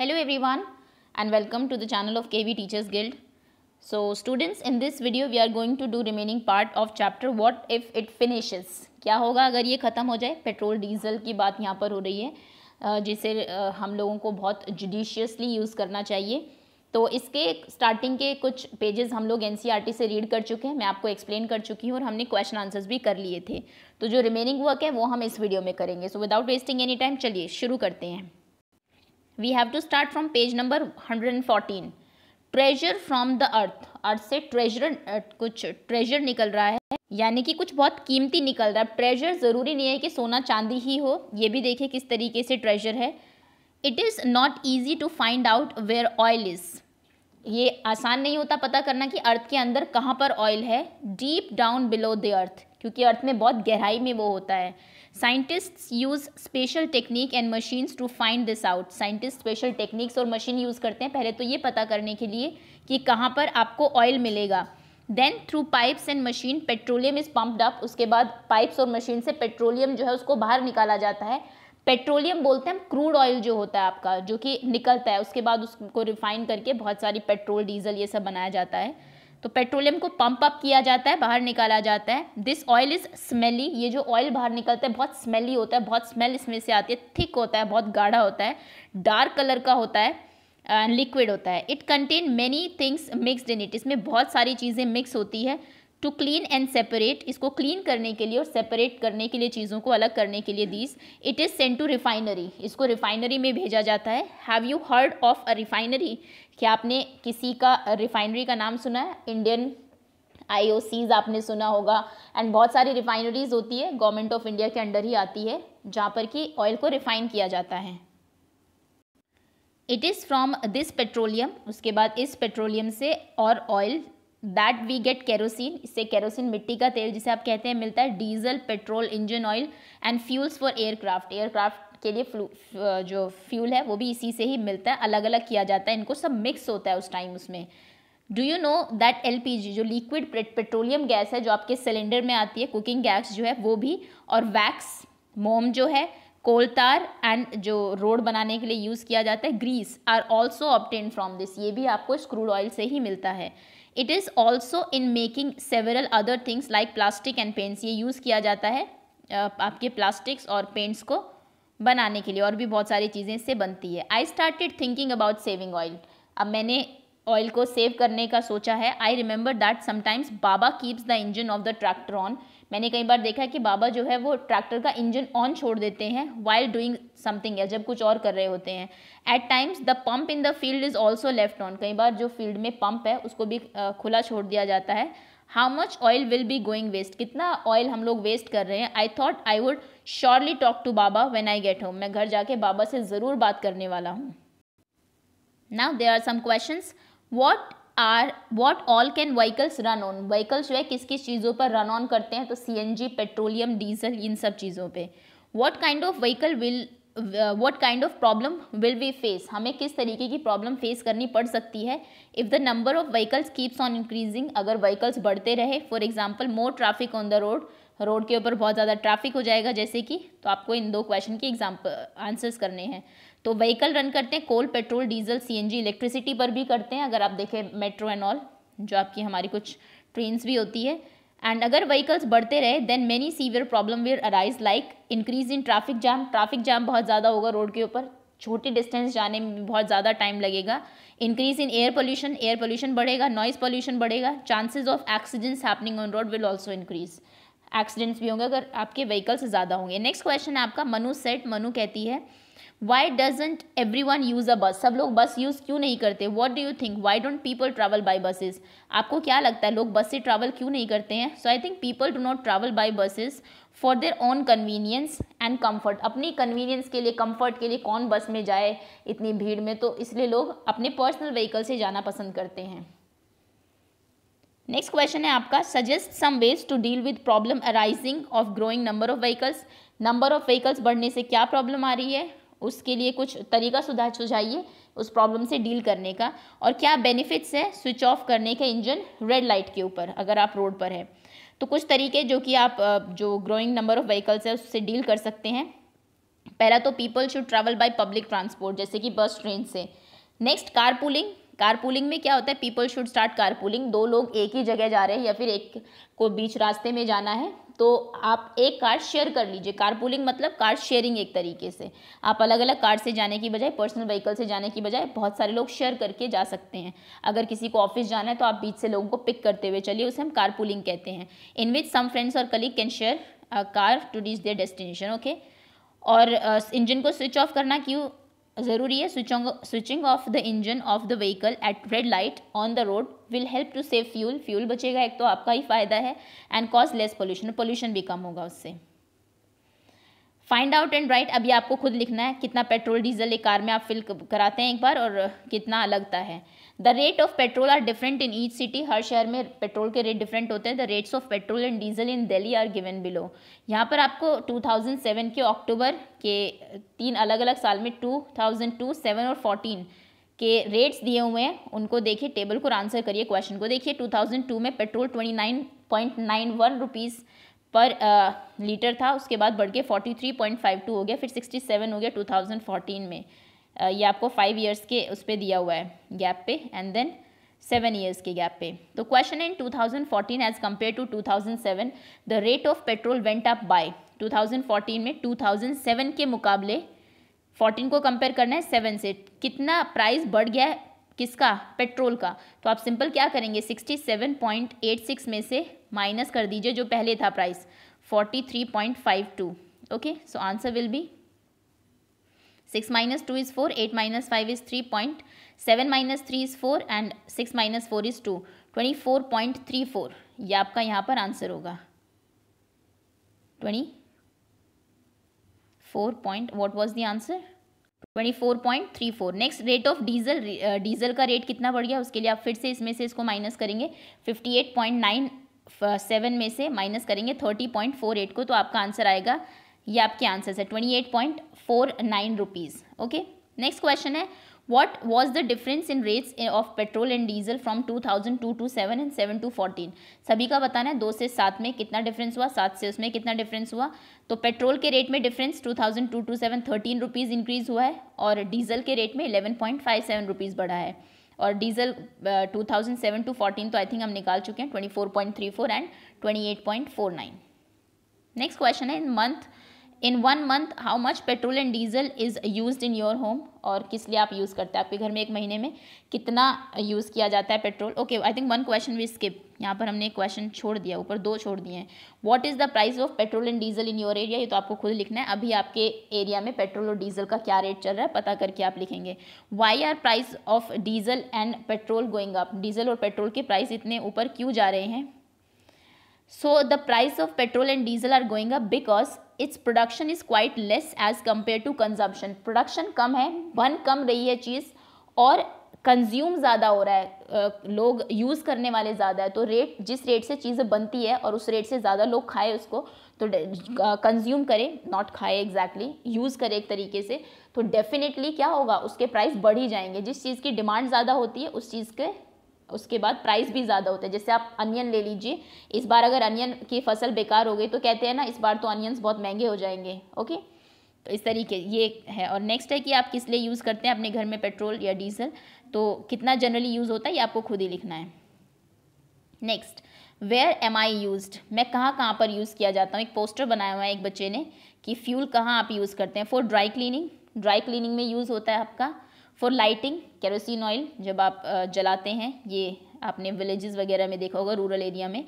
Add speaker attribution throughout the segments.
Speaker 1: Hello everyone and welcome to the channel of KV teachers guild so students in this video we are going to do remaining part of chapter what if it finishes क्या होगा अगर ये ख़त्म हो जाए petrol diesel की बात यहाँ पर हो रही है जिसे हम लोगों को बहुत जुडिशियसली यूज़ करना चाहिए तो इसके स्टार्टिंग के कुछ पेजेस हम लोग एन e से रीड कर चुके हैं मैं आपको एक्सप्लेन कर चुकी हूँ और हमने क्वेश्चन आंसर्स भी कर लिए थे तो जो रिमेनिंग वर्क है वो हम इस वीडियो में करेंगे so without wasting any time चलिए शुरू करते हैं we have to start from page number hundred and fourteen treasure from the earth earth से ट्रेजर कुछ ट्रेजर निकल रहा है यानी कि कुछ बहुत कीमती निकल रहा है ट्रेजर ज़रूरी नहीं है कि सोना चांदी ही हो ये भी देखिए किस तरीके से ट्रेजर है it is not easy to find out where oil is ये आसान नहीं होता पता करना कि अर्थ के अंदर कहाँ पर ऑयल है deep down below the earth क्योंकि अर्थ में बहुत गहराई में वो होता है scientists use special technique and machines to find this out scientist special techniques और मशीन यूज़ करते हैं पहले तो ये पता करने के लिए कि कहाँ पर आपको ऑयल मिलेगा then through pipes and machine petroleum is pumped up उसके बाद पाइप्स और मशीन से पेट्रोलियम जो है उसको बाहर निकाला जाता है पेट्रोलियम बोलते हैं क्रूड ऑयल जो होता है आपका जो कि निकलता है उसके बाद उसको रिफाइन करके बहुत सारी पेट्रोल डीजल ये सब बनाया जाता है तो पेट्रोलियम को पंप अप किया जाता है बाहर निकाला जाता है दिस ऑयल इज़ स्मेली ये जो ऑयल बाहर निकलता है बहुत स्मेली होता है बहुत स्मेल इसमें से आती है थिक होता है बहुत गाढ़ा होता है डार्क कलर का होता है लिक्विड होता है it contain many things mixed in it इसमें बहुत सारी चीज़ें मिक्स होती है टू क्लीन एंड सेपरेट इसको क्लीन करने के लिए और सेपरेट करने के लिए चीज़ों को अलग करने के लिए these it is sent to refinery इसको रिफाइनरी में भेजा जाता है have you heard of a refinery क्या आपने किसी का रिफाइनरी का नाम सुना है इंडियन आई आपने सुना होगा एंड बहुत सारी रिफाइनरीज होती है गवर्नमेंट ऑफ इंडिया के अंडर ही आती है जहाँ पर कि ऑयल को रिफाइन किया जाता है it is from this petroleum उसके बाद इस पेट्रोलियम से और oil that we get kerosene इससे केरोसिन मिट्टी का तेल जिसे आप कहते हैं मिलता है diesel petrol engine oil and fuels for aircraft aircraft के लिए फ्लू uh, जो फ्यूल है वो भी इसी से ही मिलता है अलग अलग किया जाता है इनको सब मिक्स होता है उस टाइम उसमें do you know that L P G जो लिक्विड पेट्रोलियम गैस है जो आपके सिलेंडर में आती है कुकिंग गैस जो है वो भी और वैक्स मोम जो है कोल तार एंड जो रोड बनाने के लिए यूज़ किया जाता है grease are also obtained from this ये भी आपको स्क्रूड ऑयल से ही मिलता है it is also in making several other things like plastic and paints ये यूज़ किया जाता है आपके प्लास्टिक्स और पेंट्स को बनाने के लिए और भी बहुत सारी चीज़ें इससे बनती है I started thinking about saving oil अब मैंने ऑयल को सेव करने का सोचा है आई रिमेंबर दैट समटाइम्स बाबा keeps the engine of the tractor on मैंने कई बार देखा कि बाबा जो है वो ट्रैक्टर का इंजन ऑन छोड़ देते हैं वाइल डूइंग समथिंग या जब कुछ और कर रहे होते हैं at times the pump in the field is also left on कई बार जो फील्ड में पंप है उसको भी खुला छोड़ दिया जाता है how much oil will be going waste कितना ऑयल हम लोग वेस्ट कर रहे हैं I thought I would surely talk to बाबा वेन आई गेट होम मैं घर जाके बाबा से ज़रूर बात करने वाला हूँ now there are some question what are what all can vehicles run on vehicles जो है किस किस चीज़ों पर रन ऑन करते हैं तो C N G petroleum diesel इन सब चीज़ों पे what kind of vehicle will what kind of problem will we face हमें किस तरीके की प्रॉब्लम फेस करनी पड़ सकती है if the number of vehicles keeps on increasing अगर व्हीकल्स बढ़ते रहे for example more traffic on the road road के ऊपर बहुत ज़्यादा ट्रैफिक हो जाएगा जैसे कि तो आपको इन दो क्वेश्चन के एग्जाम्पल आंसर्स करने हैं तो व्हीकल रन करते हैं coal petrol diesel CNG electricity पर भी करते हैं अगर आप देखें मेट्रो एंड ऑल जो आपकी हमारी कुछ ट्रेन्स भी होती है एंड अगर व्हीकल्स बढ़ते रहे then many severe problem where arise like increase in traffic jam traffic jam बहुत ज़्यादा होगा रोड के ऊपर छोटे डिस्टेंस जाने में बहुत ज़्यादा टाइम लगेगा increase in air pollution air pollution बढ़ेगा नॉइज़ पोल्यूशन बढ़ेगा chances of accidents happening on road will also increase accidents भी होंगे अगर आपके व्हीकल्स ज़्यादा होंगे नेक्स्ट क्वेश्चन आपका मनु सेट मनु कहती है why doesn't every one use a bus सब लोग बस यूज़ क्यों नहीं करते what do you think why don't people travel by buses आपको क्या लगता है लोग बस से ट्रैवल क्यों नहीं करते हैं so I think people do not travel by buses for their own convenience and comfort अपनी कन्वीनियंस के लिए कम्फर्ट के लिए कौन बस में जाए इतनी भीड़ में तो इसलिए लोग अपने पर्सनल व्हीकल से जाना पसंद करते हैं नेक्स्ट क्वेश्चन है आपका suggest some ways to deal with problem arising of growing number of vehicles number of vehicles बढ़ने से क्या प्रॉब्लम आ रही है उसके लिए कुछ तरीका सुधार सुझाइए उस प्रॉब्लम से डील करने का और क्या बेनिफिट्स है स्विच ऑफ करने के इंजन रेड लाइट के ऊपर अगर आप रोड पर है तो कुछ तरीके जो कि आप जो ग्रोइंग नंबर ऑफ व्हीकल्स है उससे डील कर सकते हैं पहला तो people should travel by public transport जैसे कि बस ट्रेन से next car pooling car pooling में क्या होता है people should start car pooling दो लोग एक ही जगह जा रहे हैं या फिर एक को बीच रास्ते में जाना है तो आप एक कार शेयर कर लीजिए कार पुलिंग मतलब कार शेयरिंग एक तरीके से आप अलग अलग कार से जाने की बजाय पर्सनल व्हीकल से जाने की बजाय बहुत सारे लोग शेयर करके जा सकते हैं अगर किसी को ऑफिस जाना है तो आप बीच से लोगों को पिक करते हुए चलिए उसे हम कार पुलिंग कहते हैं इन विच सम फ्रेंड्स और colleague can share car to reach their destination okay और इंजन को स्विच ऑफ करना क्यों ज़रूरी है switching switching off the engine of the vehicle at red light on the road will help to save fuel fuel बचेगा एक तो आपका ही फ़ायदा है and cause less pollution pollution भी कम होगा उससे फाइंड आउट एंड राइट अभी आपको खुद लिखना है कितना पेट्रोल डीजल एक कार में आप फिल कराते हैं एक बार और कितना लगता है the rate of petrol are different in each city हर शहर में पेट्रोल के रेट डिफरेंट होते हैं the rates of petrol and diesel in Delhi are given below यहाँ पर आपको 2007 के अक्टूबर के तीन अलग अलग साल में 2002, सेवन और 14 के रेट्स दिए हुए हैं उनको देखिए टेबल को आंसर करिए क्वेश्चन को देखिए 2002 में पेट्रोल 29.91 रुपीस पर लीटर था उसके बाद बढ़ के 43.52 हो गया फिर 67 हो गया 2014 में ये आपको फाइव ईयर्स के उस पर दिया हुआ है गैप पे एंड देन सेवन ईयर्स के गैप पे तो question in 2014 as compared to two thousand seven the rate of petrol went up by two thousand fourteen में टू थाउजेंड सेवन के मुकाबले फोर्टीन को कंपेयर करना है सेवन से कितना प्राइस बढ़ गया है किसका पेट्रोल का तो आप सिंपल क्या करेंगे sixty seven point eight six में से माइनस कर दीजिए जो पहले था price forty three point five two okay so answer will be six minus two is four eight minus five is three point seven minus three is four and six minus four is two twenty four point three four ये आपका यहाँ पर answer होगा twenty four point what was the answer twenty four point three four next rate of diesel diesel का rate कितना बढ़ गया उसके लिए आप फिर से इसमें से इसको माइनस करेंगे fifty eight point nine seven में से माइनस करेंगे थर्टी पॉइंट फोर एट को तो आपका आंसर आएगा ये आपके आंसर्स है twenty eight point four nine rupees okay next question है the difference in rates of petrol and diesel from two thousand two to seven and seven to fourteen सभी का बताना है दो से सात में कितना डिफरेंस हुआ सात से उसमें कितना डिफरेंस हुआ तो पेट्रोल के रेट में difference two thousand two to seven thirteen rupees increase हुआ है और डीजल के रेट में eleven point five seven rupees बढ़ा है और diesel two thousand seven to fourteen तो आई थिंक हम निकाल चुके हैं twenty four point three four and twenty eight point four nine next question है in month in one month how much petrol and diesel is use in your home और किस लिए आप यूज़ करते हैं आपके घर में एक महीने में कितना यूज़ किया जाता है petrol okay I think one question we skip यहाँ पर हमने क्वेश्चन छोड़ दिया ऊपर दो छोड़ दिए हैं what is the price of petrol and diesel in your area ये तो आपको खुद लिखना है अभी आपके एरिया में पेट्रोल और डीजल का क्या रेट चल रहा है पता करके आप लिखेंगे why are price of diesel and petrol going up diesel और पेट्रोल के प्राइस इतने ऊपर क्यों जा रहे हैं so the price of petrol and diesel are going up because its production is quite less as compared to consumption production कम है बन कम रही है चीज़ और कंज्यूम ज़्यादा हो रहा है लोग यूज़ करने वाले ज़्यादा है तो रेट जिस रेट से चीज़ें बनती है और उस रेट से ज़्यादा लोग खाए उसको तो कंज्यूम करें नॉट खाए एग्जैक्टली यूज़ करें एक तरीके से तो डेफिनेटली क्या होगा उसके प्राइस बढ़ ही जाएंगे जिस चीज़ की डिमांड ज़्यादा होती है उस चीज़ के उसके बाद प्राइस भी ज़्यादा होता है जैसे आप अनियन ले लीजिए इस बार अगर अनियन की फसल बेकार हो गई तो कहते हैं ना इस बार तो अनियंस बहुत महंगे हो जाएंगे ओके तो इस तरीके ये है और नेक्स्ट है कि आप किस लिए यूज़ करते हैं अपने घर में पेट्रोल या डीजल तो कितना जनरली यूज़ होता है ये आपको खुद ही लिखना है next where am I use मैं कहाँ कहाँ पर यूज़ किया जाता हूँ एक पोस्टर बनाया हुआ है एक बच्चे ने कि फ्यूल कहाँ आप यूज़ करते हैं for dry cleaning dry cleaning में यूज़ होता है आपका फॉर लाइटिंग केरोसिन ऑयल जब आप जलाते हैं ये आपने विलेजेस वगैरह में देखा होगा रूरल एरिया में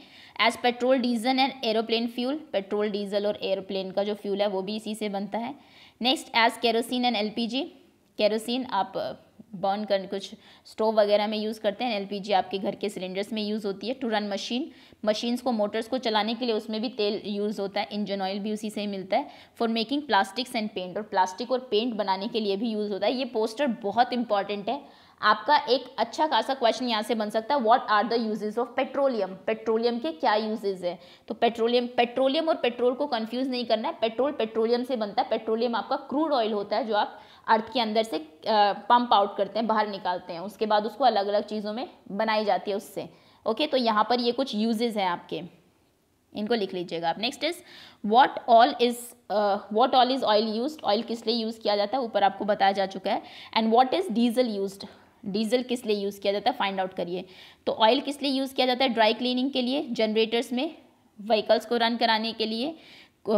Speaker 1: as petrol diesel and aeroplane fuel petrol diesel और एरोप्लेन का जो फ्यूल है वो भी इसी से बनता है नेक्स्ट एज केरोसिन एंड जी कैरोसिन आप बर्न कर कुछ स्टोव वगैरह में यूज़ करते हैं एलपीजी आपके घर के सिलेंडर्स में यूज़ होती है टू रन मशीन मशीन्स को मोटर्स को चलाने के लिए उसमें भी तेल यूज़ होता है इंजन ऑयल भी उसी से ही मिलता है for making plastics and paint और प्लास्टिक और पेंट बनाने के लिए भी यूज़ होता है ये पोस्टर बहुत इंपॉर्टेंट है आपका एक अच्छा खासा क्वेश्चन यहाँ से बन सकता है what are the uses of petroleum petroleum के क्या यूजेज है तो पेट्रोलियम पेट्रोलियम और पेट्रोल को कंफ्यूज नहीं करना है पेट्रोल पेट्रोलियम से बनता है पेट्रोलियम आपका क्रूड ऑयल होता है जो आप अर्थ के अंदर से पंप आउट करते हैं बाहर निकालते हैं उसके बाद उसको अलग अलग चीज़ों में बनाई जाती है उससे ओके तो यहाँ पर ये कुछ यूजेज हैं आपके इनको लिख लीजिएगा आप next is what all is what all is oil use oil किस लिए यूज़ किया जाता है ऊपर आपको बताया जा चुका है and what is diesel use diesel किस लिए यूज़ किया जाता है फाइंड आउट करिए तो ऑयल किस लिए यूज़ किया जाता है ड्राई क्लीनिंग के लिए जनरेटर्स में व्हीकल्स को रन कराने के लिए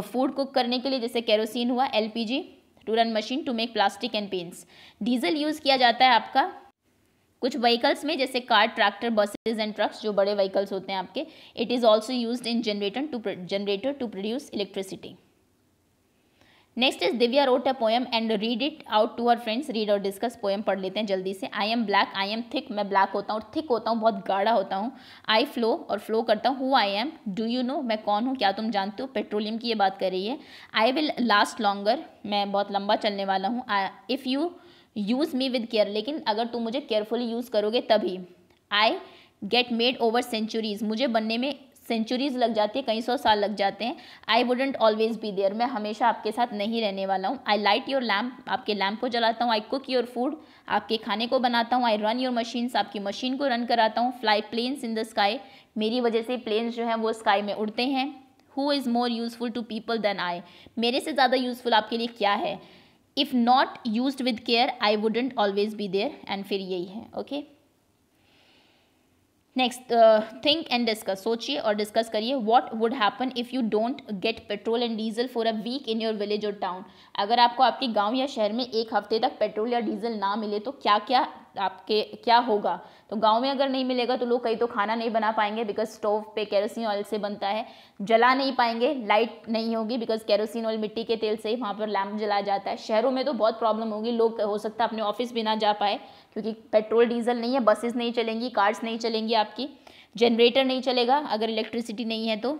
Speaker 1: फूड कुक करने के लिए जैसे केरोसिन हुआ जी to run machine to make plastic and paints diesel use किया जाता है आपका कुछ व्हीकल्स में जैसे car tractor buses and trucks जो बड़े व्हीकल्स होते हैं आपके it is also use in generator to generator to produce electricity next is Divya wrote a poem and read it out to our friends read और discuss poem पढ़ लेते हैं जल्दी से I am black I am thick मैं black होता हूँ और थिक होता हूँ बहुत गाढ़ा होता हूँ आई फ्लो और फ्लो करता हूँ who I am do you know मैं कौन हूँ क्या तुम जानते हो पेट्रोलियम की ये बात कर रही है आई विल लास्ट लॉन्गर मैं बहुत लंबा चलने वाला हूँ if you use me with care लेकिन अगर तुम मुझे केयरफुली यूज़ करोगे तभी I get made over centuries मुझे बनने में सेंचुरीज लग जाती है कई सौ साल लग जाते हैं I wouldn't always be there मैं हमेशा आपके साथ नहीं रहने वाला हूँ आई लाइट योर लैम्प आपके लैम्प को जलाता हूँ आई कुक योर फूड आपके खाने को बनाता हूँ आई रन योर मशीन्स आपकी मशीन को रन कराता हूँ fly planes in the sky मेरी वजह से प्लेन्स जो हैं वो स्काई में उड़ते हैं who is more useful to people than I मेरे से ज़्यादा यूज़फुल आपके लिए क्या है if not use with care I wouldn't always be there and फिर यही है okay okay? Next think and discuss सोचिए और डिस्कस करिए what would happen if you don't get petrol and diesel for a week in your village और town अगर आपको आपके गांव या शहर में एक हफ्ते तक पेट्रोल या डीजल ना मिले तो क्या क्या आपके क्या होगा तो गांव में अगर नहीं मिलेगा तो लोग कहीं तो खाना नहीं बना पाएंगे बिकॉज स्टोव पे केरोसिन ऑयल से बनता है जला नहीं पाएंगे लाइट नहीं होगी बिकॉज केरोसिन ऑयल मिट्टी के तेल से ही वहाँ पर लैम्प जलाया जाता है शहरों में तो बहुत प्रॉब्लम होगी लोग हो सकता है अपने ऑफिस भी ना जा पाए क्योंकि पेट्रोल डीजल नहीं है बसेस नहीं चलेंगी कार्स नहीं चलेंगी आपकी जनरेटर नहीं चलेगा अगर इलेक्ट्रिसिटी नहीं है तो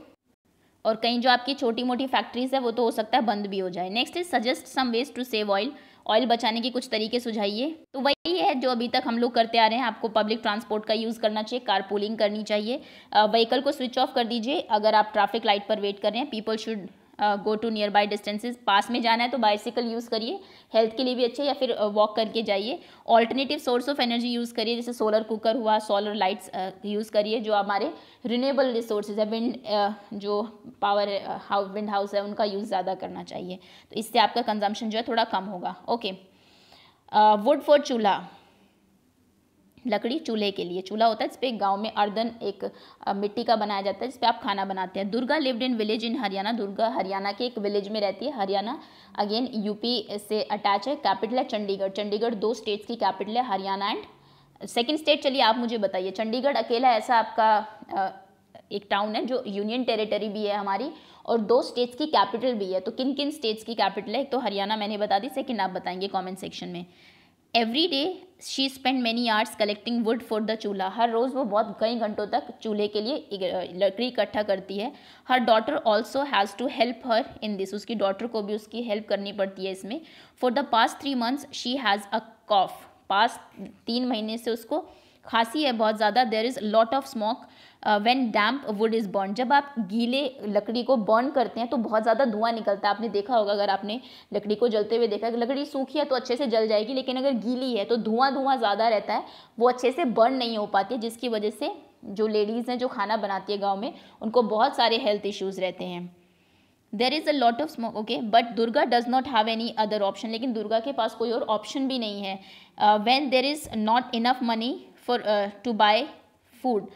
Speaker 1: और कहीं जो आपकी छोटी मोटी फैक्ट्रीज है वो तो हो सकता है बंद भी हो जाए next is suggest some ways to save oil oil बचाने के कुछ तरीके सुझाइए तो वही है जो अभी तक हम लोग करते आ रहे हैं आपको पब्लिक ट्रांसपोर्ट का यूज़ करना चाहिए कार पोलिंग करनी चाहिए व्हीकल को स्विच ऑफ कर दीजिए अगर आप ट्रैफिक लाइट पर वेट कर रहे हैं people should go to nearby distances पास में जाना है तो बाइसिकल यूज़ करिए हेल्थ के लिए भी अच्छा है या फिर वॉक करके जाइए alternative source of energy use करिए जैसे सोलर कुकर हुआ सोलर लाइट्स यूज़ करिए जो हमारे रिनेबल रिसोर्सेज है विंड जो पावर हाउ विंड हाउस है उनका यूज़ ज़्यादा करना चाहिए तो इससे आपका कंजम्पशन जो है थोड़ा कम होगा ओके वुड फॉर चूल्हा लकड़ी चूल्हे के लिए चूल्हा होता है जिसपे गांव में अर्दन एक मिट्टी का बनाया जाता है जिसपे आप खाना बनाते हैं Durga lived in village in Haryana Durga Haryana के एक विलेज में रहती है हरियाणा अगेन यूपी से अटैच है कैपिटल है चंडीगढ़ चंडीगढ़ दो स्टेट्स की कैपिटल है हरियाणा एंड सेकेंड स्टेट चलिए आप मुझे बताइए चंडीगढ़ अकेला ऐसा आपका एक टाउन है जो यूनियन टेरिटरी भी है हमारी और दो स्टेट्स की कैपिटल भी है तो किन किन स्टेट्स की कैपिटल है एक तो हरियाणा मैंने बता दी सेकेंड आप बताएंगे कॉमेंट सेक्शन में every day she spend many hours collecting wood for the chulha हर रोज़ वो बहुत कई घंटों तक चूल्हे के लिए लकड़ी इकट्ठा करती है हर daughter also has to help her in this उसकी डॉटर को भी उसकी हेल्प करनी पड़ती है इसमें for the past three months she has a cough पास तीन महीने से उसको खांसी है बहुत ज़्यादा there is lot of smoke when damp wood is burn जब आप गीले लकड़ी को बर्न करते हैं तो बहुत ज़्यादा धुआं निकलता है आपने देखा होगा अगर आपने लकड़ी को जलते हुए देखा लकड़ी सूखी है तो अच्छे से जल जाएगी लेकिन अगर गीली है तो धुआं धुआं ज़्यादा रहता है वो अच्छे से बर्न नहीं हो पाती है जिसकी वजह से जो लेडीज़ हैं जो खाना बनाती है गाँव में उनको बहुत सारे हेल्थ इश्यूज़ रहते हैं there is a lot of smoke okay but Durga does not have any other option लेकिन दुर्गा के पास कोई और ऑप्शन भी नहीं है when there is not enough money for to buy food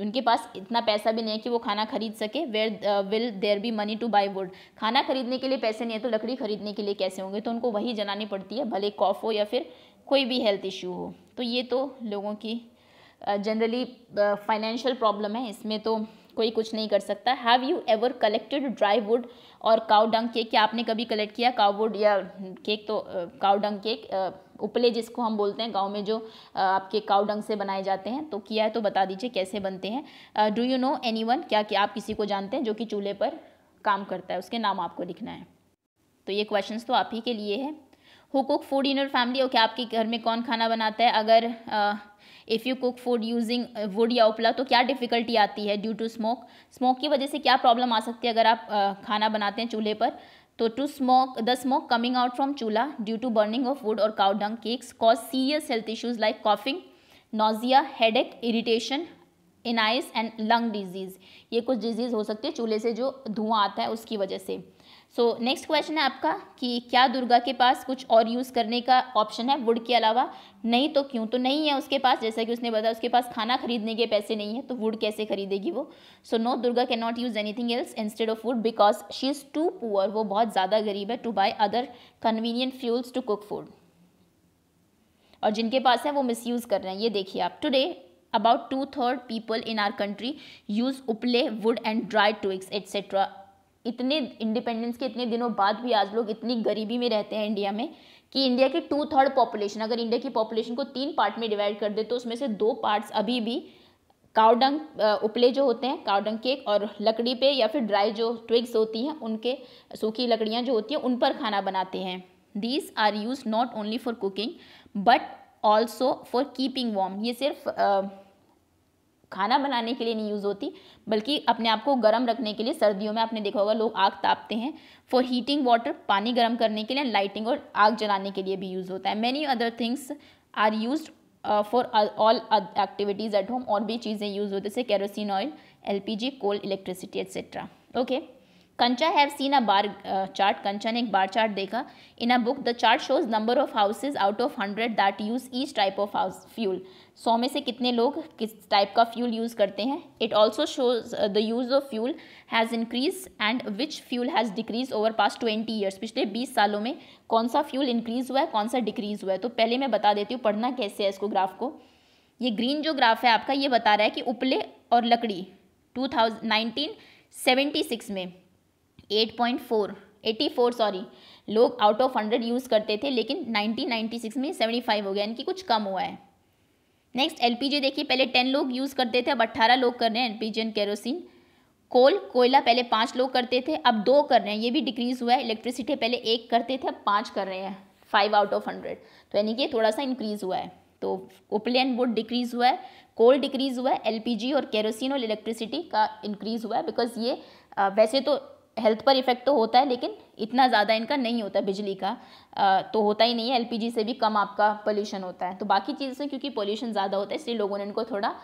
Speaker 1: उनके पास इतना पैसा भी नहीं है कि वो खाना खरीद सके where will there be money to buy wood खाना खरीदने के लिए पैसे नहीं है तो लकड़ी खरीदने के लिए कैसे होंगे तो उनको वही जलानी पड़ती है भले कॉफ हो या फिर कोई भी हेल्थ इश्यू हो तो ये तो लोगों की जनरली फाइनेंशियल प्रॉब्लम है इसमें तो कोई कुछ नहीं कर सकता have you ever collected dry wood और काउ डंग केक क्या आपने कभी कलेक्ट किया काउ वुड या केक तो काउ डंग केक उपले जिसको हम बोलते हैं गाँव में जो आपके काउडंग से बनाए जाते हैं तो किया है तो बता दीजिए कैसे बनते हैं do you know anyone क्या आप किसी को जानते हैं जो कि चूल्हे पर काम करता है उसके नाम आपको लिखना है तो ये क्वेश्चंस तो आप ही के लिए है who cook food in your family okay आपके घर में कौन खाना बनाता है अगर if you cook food using wood या उपला तो क्या डिफ़िकल्टी आती है ड्यू टू स्मोक स्मोक की वजह से क्या प्रॉब्लम आ सकती है अगर आप uh, खाना बनाते हैं चूल्हे पर तो to smoke the smoke coming out from chulha due to burning of wood और cow dung cakes cause serious health issues like coughing nausea एक irritation in eyes and lung disease ये कुछ डिजीज़ हो सकती है चूल्हे से जो धुआं आता है उसकी वजह से सो नेक्स्ट क्वेश्चन है आपका कि क्या दुर्गा के पास कुछ और यूज़ करने का ऑप्शन है वुड के अलावा नहीं तो क्यों तो नहीं है उसके पास जैसा कि उसने बताया उसके पास खाना खरीदने के पैसे नहीं है तो वुड कैसे खरीदेगी वो so no Durga can not use anything else instead of wood because she is too poor वो बहुत ज़्यादा गरीब है to buy other convenient fuels to cook food और जिनके पास है वो यूज कर रहे हैं ये देखिए आप today about two third people in our country use उपले wood and dry to etcetera इतने इंडिपेंडेंस के इतने दिनों बाद भी आज लोग इतनी गरीबी में रहते हैं इंडिया में कि इंडिया के टू थर्ड पॉपुलेशन अगर इंडिया की पॉपुलेशन को तीन पार्ट में डिवाइड कर दे तो उसमें से दो पार्ट्स अभी भी कावडंग उपले जो होते हैं कावडंग केक और लकड़ी पे या फिर ड्राई जो ट्विग्स होती हैं उनके सूखी लकड़ियाँ जो होती हैं उन पर खाना बनाते हैं these are used not only for cooking but also for keeping warm ये सिर्फ uh, खाना बनाने के लिए नहीं यूज़ होती बल्कि अपने आप को गर्म रखने के लिए सर्दियों में आपने देखा होगा लोग आग तापते हैं फॉर हीटिंग वाटर पानी गर्म करने के लिए लाइटिंग और आग जलाने के लिए भी यूज़ होता है many other things are used for all activities at home और भी चीज़ें यूज़ होती है जैसे kerosene oil L P G coal electricity etcetera okay Kancha have seen a bar chart Kancha ने एक बार चार्ट देखा in a book the chart shows number of houses out of hundred that use each type of house fuel सौ में से कितने लोग किस type का फ्यूल यूज़ करते हैं it also shows the use of fuel has increase and which fuel has decrease over past twenty years पिछले बीस सालों में कौन सा फ्यूल इंक्रीज हुआ है कौन सा डिक्रीज हुआ है तो पहले मैं बता देती हूँ पढ़ना कैसे है इसको ग्राफ को ये ग्रीन जो ग्राफ है आपका ये बता रहा है कि उपले और लकड़ी two thousand nineteen seventy six में एट 84 सॉरी लोग आउट ऑफ हंड्रेड यूज़ करते थे लेकिन 1996 में 75 हो गया यानी कि कुछ कम हुआ है नेक्स्ट एलपीजी देखिए पहले 10 लोग यूज़ करते थे अब 18 लोग कर रहे हैं एलपीजी एंड केरोसिन कोल कोयला पहले पाँच लोग करते थे अब दो कर रहे हैं ये भी डिक्रीज़ हुआ है इलेक्ट्रिसिटी पहले एक करते थे अब पाँच कर रहे हैं फाइव आउट ऑफ हंड्रेड तो यानी कि थोड़ा सा इंक्रीज़ हुआ है तो उपले एंड वुड डिक्रीज़ हुआ है कोल डिक्रीज़ हुआ है एल और केरोसिन और इलेक्ट्रिसिटी का इंक्रीज़ हुआ है बिकॉज ये वैसे तो हेल्थ पर इफेक्ट तो होता है लेकिन इतना ज़्यादा इनका नहीं होता बिजली का आ, तो होता ही नहीं है एलपीजी से भी कम आपका पोल्यूशन होता है तो बाकी चीज़ों से क्योंकि पोल्यूशन ज़्यादा होता है इसलिए लोगों ने इनको थोड़ा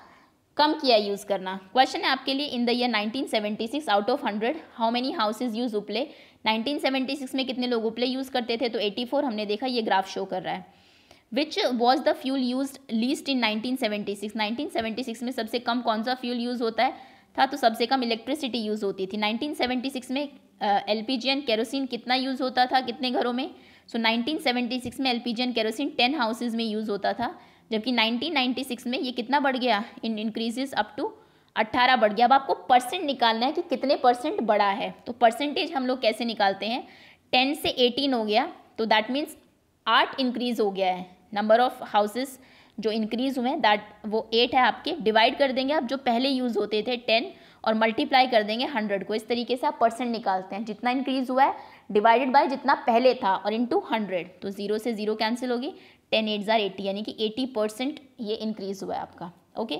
Speaker 1: कम किया यूज़ करना क्वेश्चन है आपके लिए in the year 1976 out of 100 how many houses use उपले 1976 में कितने लोग उपले यूज़ करते थे तो 84 हमने देखा ये ग्राफ शो कर रहा है which was the fuel used least in 1976 1976 में सबसे कम कौन सा फ्यूल यूज़ होता है था तो सबसे कम इलेक्ट्रिसिटी यूज़ होती थी 1976 में L P G and kerosene कितना यूज़ होता था कितने घरों में सो so, 1976 में L P G and kerosene ten houses में यूज़ होता था जबकि 1996 में ये कितना बढ़ गया इन इंक्रीजेज अप टू 18 बढ़ गया अब आपको परसेंट निकालना है कि कितने परसेंट बढ़ा है तो परसेंटेज हम लोग कैसे निकालते हैं टेन से एटीन हो गया तो दैट मीन्स आठ इंक्रीज़ हो गया है नंबर ऑफ़ हाउसेज़ जो इंक्रीज़ हुए हैं दैट वो एट है आपके डिवाइड कर देंगे आप जो पहले यूज़ होते थे टेन और मल्टीप्लाई कर देंगे हंड्रेड को इस तरीके से आप परसेंट निकालते हैं जितना इंक्रीज़ हुआ है डिवाइडेड बाय जितना पहले था और टू हंड्रेड तो ज़ीरो से ज़ीरो कैंसिल होगी टेन एट ज़ार एटी यानी कि एटी परसेंट ये इंक्रीज़ हुआ है आपका ओके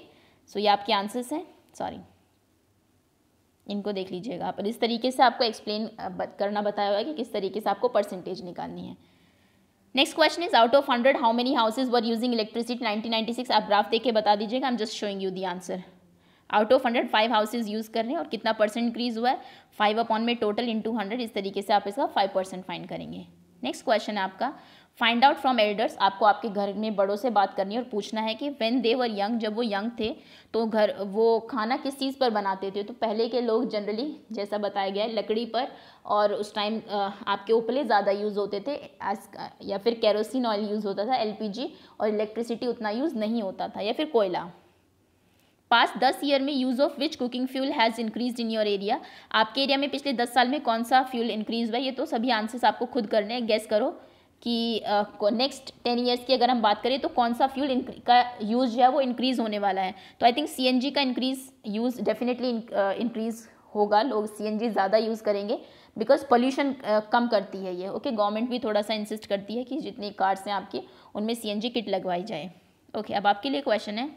Speaker 1: सो ये आपके आंसर्स हैं सॉरी इनको देख लीजिएगा आप इस तरीके से आपको एक्सप्लेन करना बताया हुआ है कि किस तरीके से आपको परसेंटेज निकालनी है next question is out of hundred how many houses were using electricity 1996 आप ग्राफ देख के बता दीजिएगा I am just showing you the answer out of hundred five houses use कर रहे हैं और कितना परसेंट इंक्रीज हुआ है फाइव अपॉन में टोटल टू हंड्रेड इस तरीके से आप इसका फाइव परसेंट फाइन करेंगे नेक्स्ट क्वेश्चन है आपका फाइंड आउट फ्रॉम एल्डर्स आपको आपके घर में बड़ों से बात करनी है और पूछना है कि वेन दे वर यंग जब वो यंग थे तो घर वो खाना किस चीज़ पर बनाते थे तो पहले के लोग जनरली जैसा बताया गया है लकड़ी पर और उस टाइम आपके उपले ज़्यादा यूज़ होते थे या फिर कैरोसिन ऑयल यूज़ होता था जी और इलेक्ट्रिसिटी उतना यूज़ नहीं होता था या फिर कोयला पास दस ईयर में use of which cooking fuel has increase in your area आपके एरिया में पिछले दस साल में कौन सा फ्यूल इंक्रीज हुआ ये तो सभी आंसर्स आपको खुद करने हैं गैस करो कि नेक्स्ट टेन ईयर्स की अगर हम बात करें तो कौन सा फ्यूल का यूज़ जो है वो इंक्रीज़ होने वाला है तो आई थिंक सी का इंक्रीज़ यूज़ डेफिनेटली इंक्रीज़ होगा लोग सी ज़्यादा यूज़ करेंगे बिकॉज पोल्यूशन कम करती है ये ओके okay, गवर्नमेंट भी थोड़ा सा इंसिस्ट करती है कि जितनी कार्स हैं आपकी उनमें सी किट लगवाई जाए ओके okay, अब आपके लिए क्वेश्चन है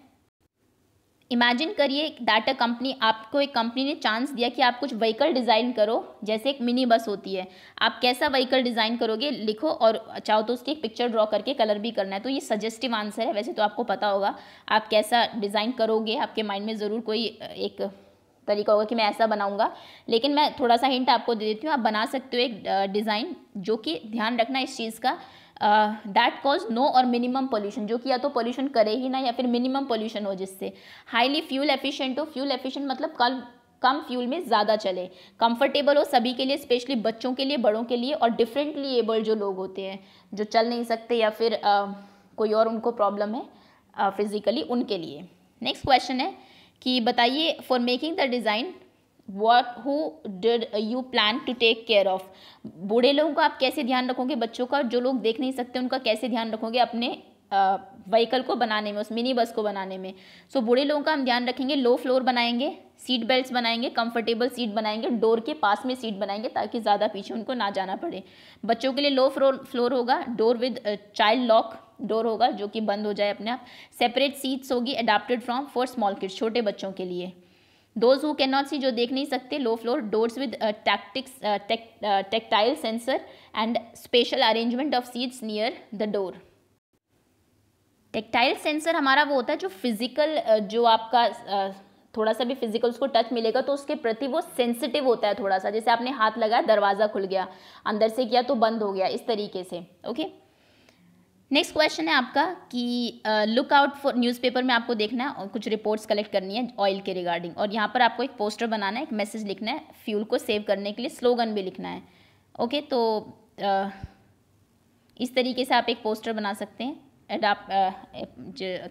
Speaker 1: इमेजिन करिए दैट अ कंपनी आपको एक कंपनी ने चांस दिया कि आप कुछ व्हीकल डिज़ाइन करो जैसे एक मिनी बस होती है आप कैसा व्हीकल डिज़ाइन करोगे लिखो और चाहो तो उसकी एक पिक्चर ड्रॉ करके कलर भी करना है तो ये सजेस्टिव आंसर है वैसे तो आपको पता होगा आप कैसा डिज़ाइन करोगे आपके माइंड में ज़रूर कोई एक तरीका होगा कि मैं ऐसा बनाऊंगा लेकिन मैं थोड़ा सा हिंट आपको दे देती हूँ आप बना सकते हो एक डिज़ाइन जो कि ध्यान रखना इस चीज़ का दैट कॉज नो और मिनिमम पोल्यूशन जो कि या तो पोल्यूशन करे ही ना या फिर मिनिमम पोल्यूशन हो जिससे हाईली फ्यूल एफिशिएंट हो फ्यूल एफिशिएंट मतलब कल कम फ्यूल में ज़्यादा चले कंफर्टेबल हो सभी के लिए स्पेशली बच्चों के लिए बड़ों के लिए और डिफरेंटली एबल्ड जो लोग होते हैं जो चल नहीं सकते या फिर आ, कोई और उनको प्रॉब्लम है फिज़िकली उनके लिए नेक्स्ट क्वेश्चन है कि बताइए for making the design what who did you plan to take care of बूढ़े लोगों का आप कैसे ध्यान रखोगे बच्चों का जो लोग देख नहीं सकते उनका कैसे ध्यान रखोगे अपने व्हीकल uh, को बनाने में उस मिनी बस को बनाने में सो so, बूढ़े लोगों का हम ध्यान रखेंगे लो फ्लोर बनाएंगे सीट बेल्ट बनाएंगे कंफर्टेबल सीट बनाएंगे डोर के पास में सीट बनाएंगे ताकि ज़्यादा पीछे उनको ना जाना पड़े बच्चों के लिए लो फ्लोर फ्लोर होगा door with child lock door होगा जो कि बंद हो जाए अपने आप सेपरेट सीट्स होगी adapted from for small kids छोटे बच्चों के लिए those who can not see जो देख नहीं सकते low floor doors with tactics tactile sensor and special arrangement of seats near the door tactile sensor हमारा वो होता है जो फिजिकल uh, जो आपका uh, थोड़ा सा भी फिजिकल उसको टच मिलेगा तो उसके प्रति वो सेंसिटिव होता है थोड़ा सा जैसे आपने हाथ लगाया दरवाज़ा खुल गया अंदर से किया तो बंद हो गया इस तरीके से ओके okay? नेक्स्ट क्वेश्चन है आपका कि लुक आउट फॉर न्यूज़पेपर में आपको देखना है और कुछ रिपोर्ट्स कलेक्ट करनी है ऑयल के रिगार्डिंग और यहाँ पर आपको एक पोस्टर बनाना है एक मैसेज लिखना है फ्यूल को सेव करने के लिए स्लोगन भी लिखना है ओके तो आ, इस तरीके से आप एक पोस्टर बना सकते हैं एंड आप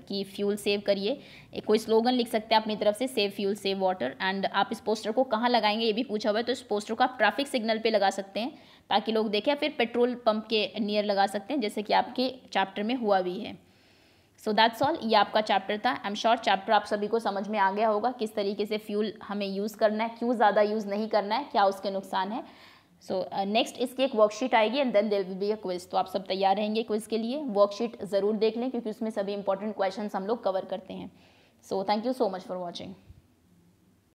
Speaker 1: कि फ्यूल सेव करिए कोई स्लोगन लिख सकते हैं अपनी तरफ से save fuel save water and आप इस पोस्टर को कहाँ लगाएंगे ये भी पूछा हुआ है तो इस पोस्टर को आप ट्रैफिक सिग्नल पे लगा सकते हैं ताकि लोग देखें फिर पेट्रोल पंप के नियर लगा सकते हैं जैसे कि आपके चैप्टर में हुआ भी है सो दैट्स ऑल ये आपका चैप्टर था आई एम श्योर चैप्टर आप सभी को समझ में आ गया होगा किस तरीके से फ्यूल हमें यूज़ करना है क्यों ज़्यादा यूज़ नहीं करना है क्या उसके नुकसान है सो नेक्स्ट इसकी एक वर्कशीट आएगी and then there will be a quiz तो आप सब तैयार रहेंगे क्विज के लिए वर्कशीट ज़रूर देख लें क्योंकि उसमें सभी इंपॉर्टेंट क्वेश्चन हम लोग कवर करते हैं so thank you so much for watching